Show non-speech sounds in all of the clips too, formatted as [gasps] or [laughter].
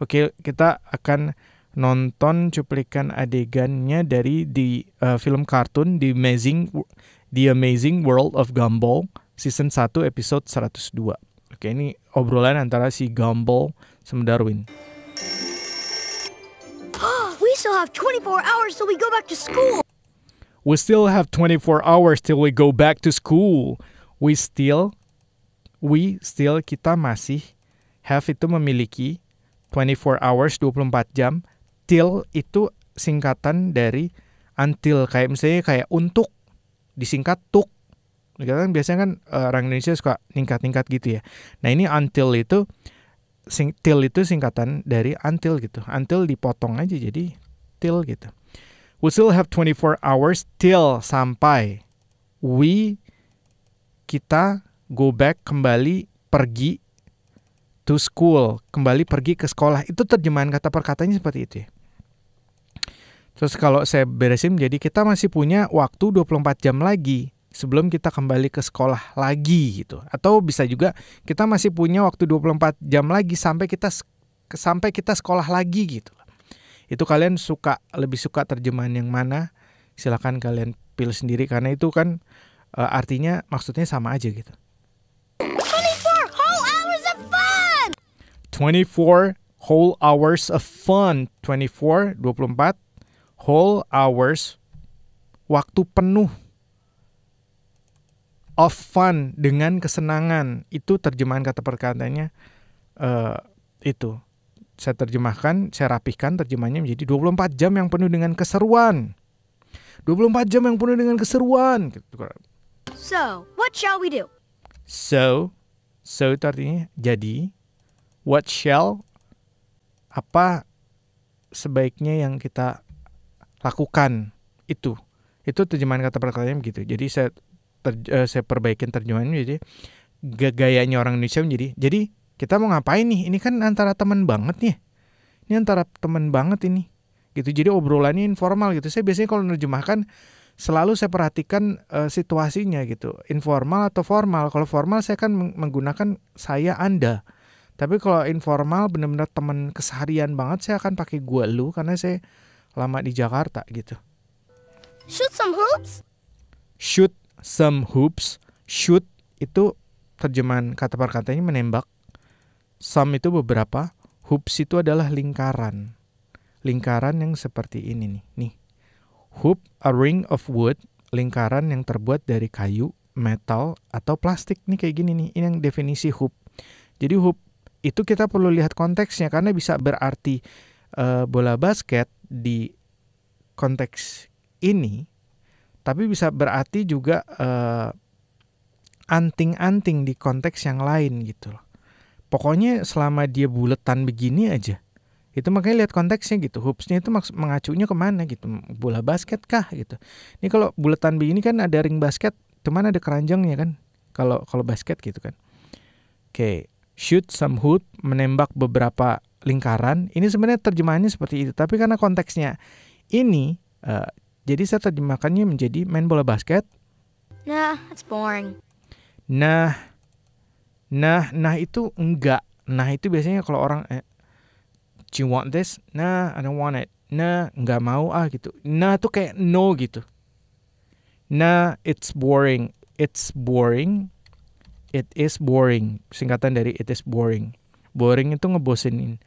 Oke, kita akan nonton cuplikan adegannya dari di uh, film kartun The Amazing The Amazing World of Gumball season 1 episode 102. Oke, ini obrolan antara si Gumball sama Darwin. [gasps] We still have 24 hours till we go back to school. We still have 24 hours till we go back to school. We still we still kita masih have itu memiliki 24 hours 24 jam till itu singkatan dari until kayak misalnya kayak untuk disingkat tuk kan biasanya kan eh, orang Indonesia suka ningkat-ningkat gitu ya. Nah ini until itu sing, till itu singkatan dari until gitu. Until dipotong aja jadi till gitu. We still have 24 hours till sampai we kita go back kembali pergi to school, kembali pergi ke sekolah. Itu terjemahan kata perkatanya seperti itu ya. Terus kalau saya beresin jadi kita masih punya waktu 24 jam lagi sebelum kita kembali ke sekolah lagi gitu. Atau bisa juga kita masih punya waktu 24 jam lagi sampai kita sampai kita sekolah lagi gitu. Itu kalian suka lebih suka terjemahan yang mana? Silahkan kalian pilih sendiri karena itu kan e, artinya maksudnya sama aja gitu. 24 whole hours of fun. 24, 24 whole hours waktu penuh of fun dengan kesenangan. Itu terjemahan kata perkataannya uh, itu. Saya terjemahkan, saya rapihkan terjemahnya menjadi 24 jam yang penuh dengan keseruan. 24 jam yang penuh dengan keseruan. So, what shall we do? So, so itu artinya jadi what shall apa sebaiknya yang kita lakukan itu itu terjemahan kata per katanya begitu jadi saya ter, uh, saya perbaikin terjemahannya jadi gayanya orang Indonesia menjadi jadi kita mau ngapain nih ini kan antara teman banget nih ini antara teman banget ini gitu jadi obrolannya informal gitu saya biasanya kalau nerjemahkan selalu saya perhatikan uh, situasinya gitu informal atau formal kalau formal saya kan menggunakan saya anda tapi kalau informal bener-bener temen keseharian banget saya akan pakai gue lu karena saya lama di Jakarta gitu. Shoot some hoops? Shoot some hoops. Shoot itu terjemahan kata per katanya menembak. Some itu beberapa, hoops itu adalah lingkaran. Lingkaran yang seperti ini nih. Nih. Hoop a ring of wood, lingkaran yang terbuat dari kayu, metal atau plastik nih kayak gini nih. Ini yang definisi hoop. Jadi hoop itu kita perlu lihat konteksnya karena bisa berarti uh, bola basket di konteks ini tapi bisa berarti juga eh, anting-anting uh, di konteks yang lain gitu loh. Pokoknya selama dia buletan begini aja itu makanya lihat konteksnya gitu hoopsnya itu maks- mengacunya kemana gitu bola basket kah gitu ini kalau buletan begini kan ada ring basket cuman ada keranjangnya kan kalau kalau basket gitu kan oke shoot some hoop, menembak beberapa lingkaran. Ini sebenarnya terjemahannya seperti itu, tapi karena konteksnya ini, uh, jadi saya terjemahkannya menjadi main bola basket. Nah, it's boring. Nah, nah, nah itu enggak. Nah itu biasanya kalau orang, eh, do you want this? Nah, I don't want it. Nah, enggak mau ah gitu. Nah itu kayak no gitu. Nah, it's boring. It's boring it is boring singkatan dari it is boring boring itu ngebosenin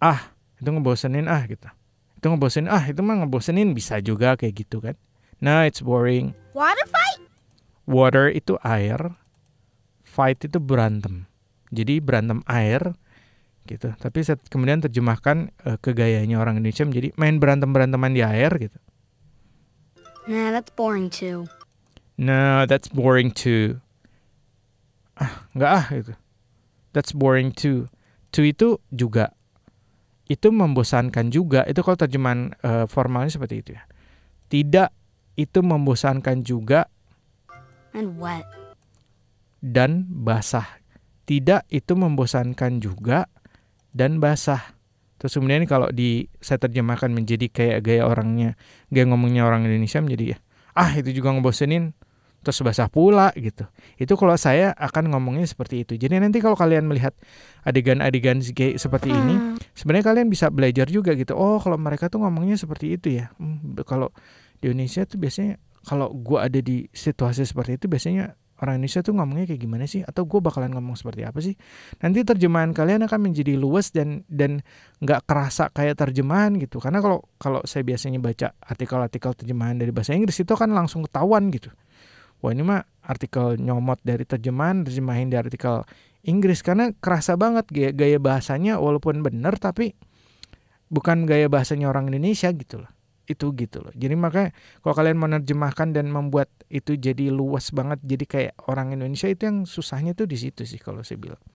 ah itu ngebosenin ah gitu itu ngebosenin ah itu mah ngebosenin bisa juga kayak gitu kan nah it's boring water fight water itu air fight itu berantem jadi berantem air gitu tapi set, kemudian terjemahkan uh, ke gayanya orang Indonesia menjadi main berantem beranteman di air gitu nah that's boring too no nah, that's boring too ah nggak ah gitu that's boring too too itu juga itu membosankan juga itu kalau terjemahan uh, formalnya seperti itu ya tidak itu membosankan juga and wet dan basah tidak itu membosankan juga dan basah terus kemudian kalau di saya terjemahkan menjadi kayak gaya orangnya gaya ngomongnya orang Indonesia menjadi ya ah itu juga ngebosenin terus basah pula gitu. Itu kalau saya akan ngomongnya seperti itu. Jadi nanti kalau kalian melihat adegan-adegan seperti hmm. ini, sebenarnya kalian bisa belajar juga gitu. Oh, kalau mereka tuh ngomongnya seperti itu ya. Hmm, kalau di Indonesia tuh biasanya kalau gua ada di situasi seperti itu biasanya orang Indonesia tuh ngomongnya kayak gimana sih atau gua bakalan ngomong seperti apa sih nanti terjemahan kalian akan menjadi luas dan dan nggak kerasa kayak terjemahan gitu karena kalau kalau saya biasanya baca artikel-artikel terjemahan dari bahasa Inggris itu kan langsung ketahuan gitu wah ini mah artikel nyomot dari terjemahan terjemahin dari artikel Inggris karena kerasa banget gaya, gaya bahasanya walaupun bener tapi bukan gaya bahasanya orang Indonesia gitu loh itu gitu loh jadi makanya kalau kalian menerjemahkan dan membuat itu jadi luas banget jadi kayak orang Indonesia itu yang susahnya tuh di situ sih kalau saya bilang